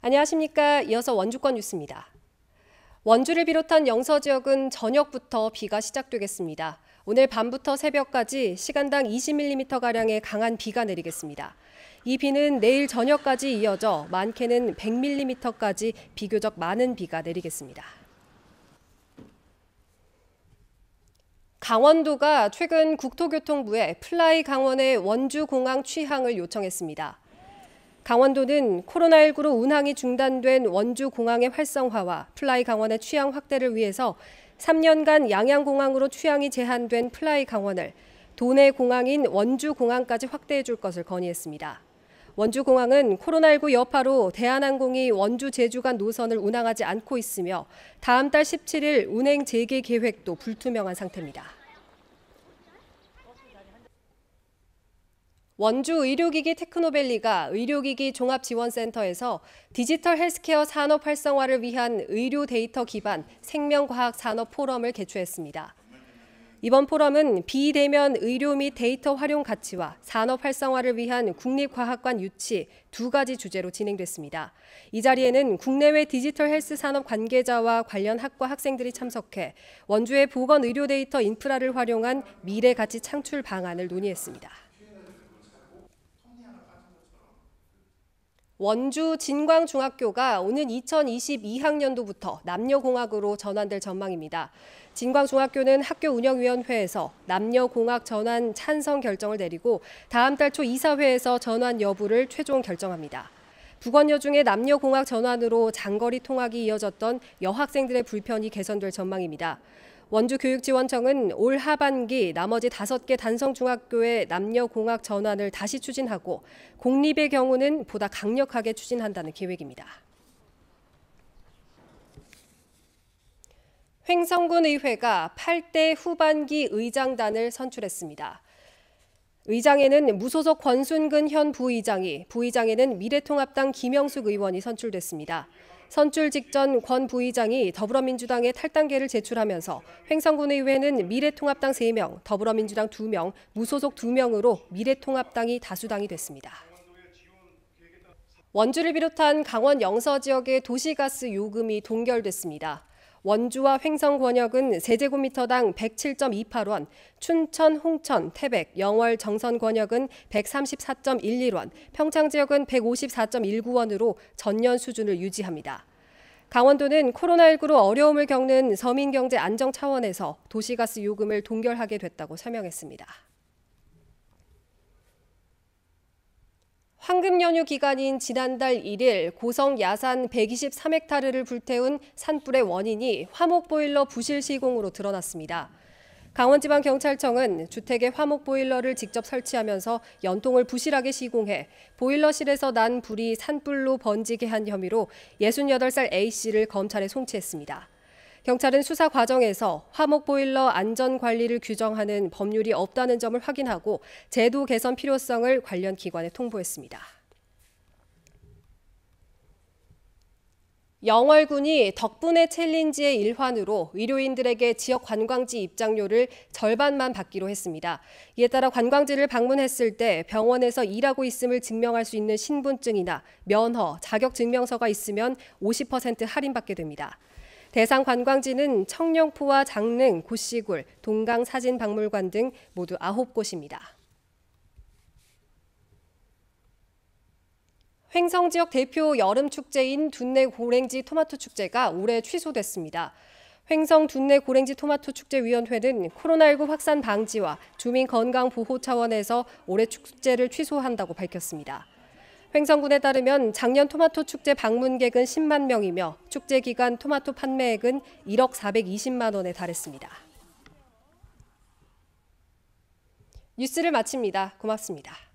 안녕하십니까. 이어서 원주권 뉴스입니다. 원주를 비롯한 영서 지역은 저녁부터 비가 시작되겠습니다. 오늘 밤부터 새벽까지 시간당 20mm가량의 강한 비가 내리겠습니다. 이 비는 내일 저녁까지 이어져 많게는 100mm까지 비교적 많은 비가 내리겠습니다. 강원도가 최근 국토교통부에 플라이 강원의 원주공항 취항을 요청했습니다. 강원도는 코로나19로 운항이 중단된 원주공항의 활성화와 플라이 강원의 취항 확대를 위해서 3년간 양양공항으로 취항이 제한된 플라이 강원을 도내 공항인 원주공항까지 확대해 줄 것을 건의했습니다. 원주공항은 코로나19 여파로 대한항공이 원주 제주간 노선을 운항하지 않고 있으며 다음 달 17일 운행 재개 계획도 불투명한 상태입니다. 원주 의료기기 테크노밸리가 의료기기 종합지원센터에서 디지털 헬스케어 산업 활성화를 위한 의료 데이터 기반 생명과학 산업 포럼을 개최했습니다. 이번 포럼은 비대면 의료 및 데이터 활용 가치와 산업 활성화를 위한 국립과학관 유치 두 가지 주제로 진행됐습니다. 이 자리에는 국내외 디지털 헬스 산업 관계자와 관련 학과 학생들이 참석해 원주의 보건 의료 데이터 인프라를 활용한 미래 가치 창출 방안을 논의했습니다. 원주 진광중학교가 오는 2022학년도부터 남녀공학으로 전환될 전망입니다. 진광중학교는 학교 운영위원회에서 남녀공학 전환 찬성 결정을 내리고 다음 달 초 이사회에서 전환 여부를 최종 결정합니다. 북원여중의 남녀공학 전환으로 장거리 통학이 이어졌던 여학생들의 불편이 개선될 전망입니다. 원주교육지원청은 올 하반기 나머지 다섯 개 단성중학교의 남녀공학 전환을 다시 추진하고 공립의 경우는 보다 강력하게 추진한다는 계획입니다. 횡성군 의회가 8대 후반기 의장단을 선출했습니다. 의장에는 무소속 권순근 현 부의장이, 부의장에는 미래통합당 김영숙 의원이 선출됐습니다. 선출 직전 권 부의장이 더불어민주당에 탈당계를 제출하면서 횡성군의회는 미래통합당 3명, 더불어민주당 2명, 무소속 2명으로 미래통합당이 다수당이 됐습니다. 원주를 비롯한 강원 영서 지역의 도시가스 요금이 동결됐습니다. 원주와 횡성 권역은 세제곱미터당 107.28원, 춘천, 홍천, 태백, 영월, 정선 권역은 134.11원, 평창 지역은 154.19원으로 전년 수준을 유지합니다. 강원도는 코로나19로 어려움을 겪는 서민경제 안정 차원에서 도시가스 요금을 동결하게 됐다고 설명했습니다. 황금 연휴 기간인 지난달 1일 고성 야산 123헥타르를 불태운 산불의 원인이 화목 보일러 부실 시공으로 드러났습니다. 강원지방경찰청은 주택에 화목 보일러를 직접 설치하면서 연통을 부실하게 시공해 보일러실에서 난 불이 산불로 번지게 한 혐의로 68살 A씨를 검찰에 송치했습니다. 경찰은 수사 과정에서 화목 보일러 안전 관리를 규정하는 법률이 없다는 점을 확인하고 제도 개선 필요성을 관련 기관에 통보했습니다. 영월군이 덕분에 챌린지의 일환으로 의료인들에게 지역 관광지 입장료를 절반만 받기로 했습니다. 이에 따라 관광지를 방문했을 때 병원에서 일하고 있음을 증명할 수 있는 신분증이나 면허, 자격증명서가 있으면 50% 할인받게 됩니다. 대상 관광지는 청령포와 장릉, 고시골, 동강사진박물관 등 모두 9곳입니다. 횡성 지역 대표 여름 축제인 둔내 고랭지 토마토 축제가 올해 취소됐습니다. 횡성 둔내 고랭지 토마토 축제위원회는 코로나19 확산 방지와 주민 건강 보호 차원에서 올해 축제를 취소한다고 밝혔습니다. 횡성군에 따르면 작년 토마토 축제 방문객은 10만 명이며 축제 기간 토마토 판매액은 1억 420만 원에 달했습니다. 뉴스를 마칩니다. 고맙습니다.